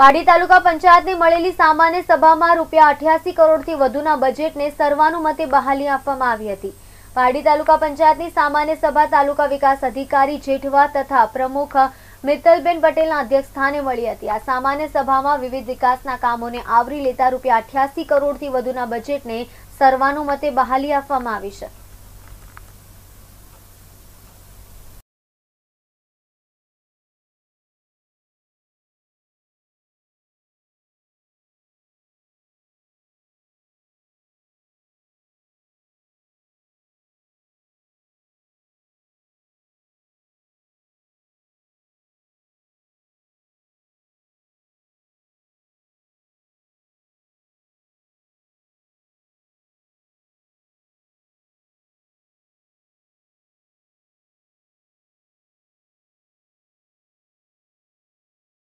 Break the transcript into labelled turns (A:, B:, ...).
A: પાડી તાલુકા પંચાયતને મળેલી સામાન્ય સભામાં રૂપિયા અઠ્યાસી કરોડથી વધુના બજેટને સર્વાનુમતે બહાલી આપવામાં આવી હતી પાડી તાલુકા પંચાયતની સામાન્ય સભા તાલુકા વિકાસ અધિકારી જેઠવા તથા પ્રમુખ મિત્તલબેન પટેલના અધ્યક્ષસ્થાને મળી હતી આ સામાન્ય સભામાં વિવિધ વિકાસના કામોને આવરી લેતા રૂપિયા અઠ્યાસી કરોડથી વધુના બજેટને સર્વાનુમતે બહાલી આપવામાં આવી છે